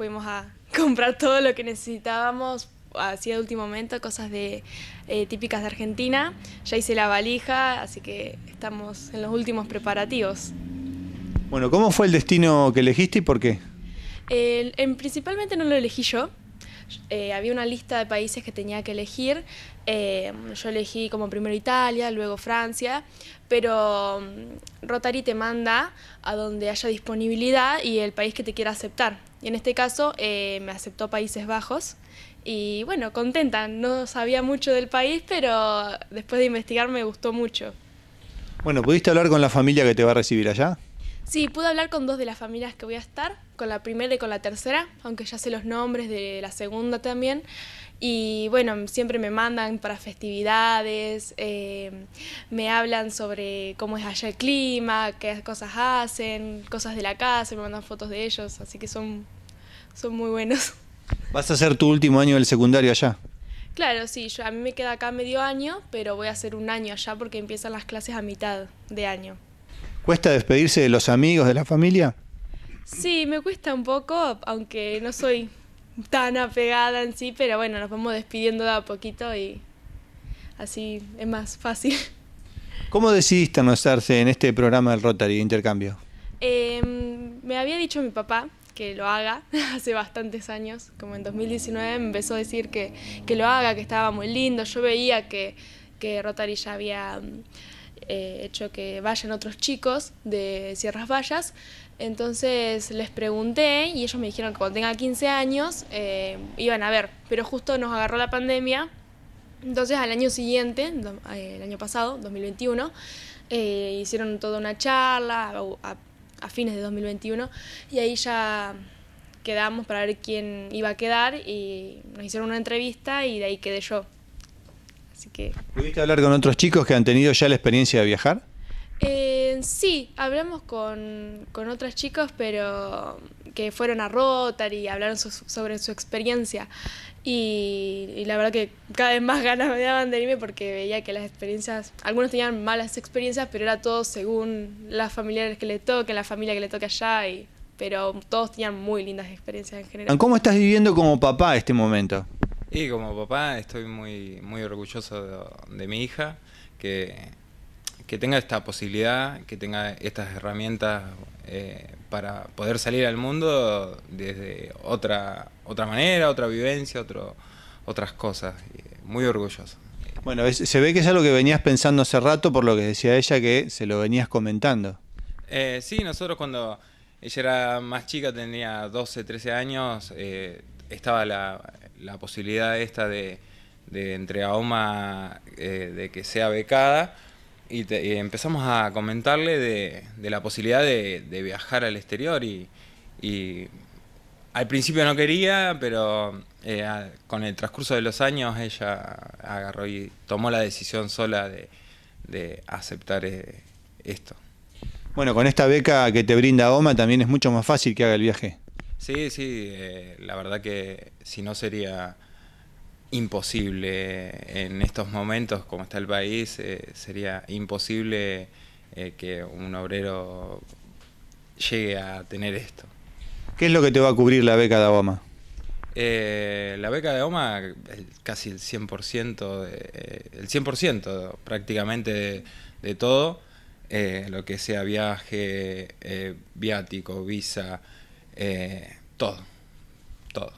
fuimos a comprar todo lo que necesitábamos así de último momento, cosas de eh, típicas de Argentina. Ya hice la valija, así que estamos en los últimos preparativos. Bueno, ¿cómo fue el destino que elegiste y por qué? principalmente no lo elegí yo. Eh, había una lista de países que tenía que elegir. Eh, yo elegí como primero Italia, luego Francia, pero mm, Rotary te manda a donde haya disponibilidad y el país que te quiera aceptar. Y en este caso eh, me aceptó Países Bajos. Y bueno, contenta, no sabía mucho del país, pero después de investigar me gustó mucho. Bueno, ¿pudiste hablar con la familia que te va a recibir allá? Sí, pude hablar con dos de las familias que voy a estar, con la primera y con la tercera, aunque ya sé los nombres de la segunda también. Y bueno, siempre me mandan para festividades, eh, me hablan sobre cómo es allá el clima, qué cosas hacen, cosas de la casa, me mandan fotos de ellos, así que son, son muy buenos. ¿Vas a hacer tu último año del secundario allá? Claro, sí, a mí me queda acá medio año, pero voy a hacer un año allá porque empiezan las clases a mitad de año. ¿Cuesta despedirse de los amigos, de la familia? Sí, me cuesta un poco, aunque no soy tan apegada en sí, pero bueno, nos vamos despidiendo de a poquito y así es más fácil. ¿Cómo decidiste no anunciarse en este programa del Rotary de Intercambio? Em, me había dicho mi papá que lo haga hace bastantes años, como en 2019 me empezó a decir que, lo haga, que estaba muy lindo. Yo veía que, que Rotary ya había eh, hecho que vayan otros chicos de Sierras Vallas. Entonces les pregunté y ellos me dijeron que cuando tenga 15 años eh, iban a ver, pero justo nos agarró la pandemia. Entonces al año siguiente, eh, el año pasado, 2021, hicieron toda una charla a fines de 2021 y ahí ya quedamos para ver quién iba a quedar y nos hicieron una entrevista y de ahí quedé yo. Así que. ¿Pudiste hablar con otros chicos que han tenido ya la experiencia de viajar? Eh, sí, hablamos con, con otros chicos, pero que fueron a Rotary y hablaron sobre su experiencia. Y, la verdad que cada vez más ganas me daban de irme porque veía que las experiencias, algunos tenían malas experiencias, pero era todo según las familiares que le toquen, la familia que le toque allá, y, pero todos tenían muy lindas experiencias en general. ¿Cómo estás viviendo como papá este momento? Y como papá estoy muy, muy orgulloso de, mi hija, que, tenga esta posibilidad, que tenga estas herramientas eh, para poder salir al mundo desde otra, otra manera, otra vivencia, otro, otras cosas. Muy orgulloso. Bueno, se ve que es algo que venías pensando hace rato por lo que decía ella que se lo venías comentando. Eh, sí, nosotros cuando ella era más chica, tenía 12, 13 años, eh, estaba la, posibilidad esta de, de entre AOMA eh, de que sea becada y, empezamos a comentarle de, la posibilidad de, viajar al exterior y, al principio no quería, pero eh, con el transcurso de los años ella agarró y tomó la decisión sola de, de aceptar eh, esto. Bueno, con esta beca que te brinda OMA también es mucho más fácil que haga el viaje. Sí, sí, eh, la verdad que si no sería imposible en estos momentos, como está el país, eh, sería imposible eh, que un obrero llegue a tener esto. ¿Qué es lo que te va a cubrir la beca de Obama? la beca de OMA, es casi el 100%, el 100% prácticamente de todo, lo que sea viaje, viático, visa, eh, todo, todo.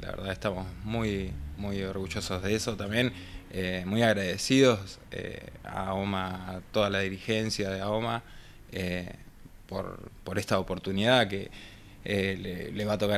La verdad estamos muy, muy orgullosos de eso también, eh, muy agradecidos eh, a OMA, a toda la dirigencia de OMA por, por esta oportunidad que le va a tocar.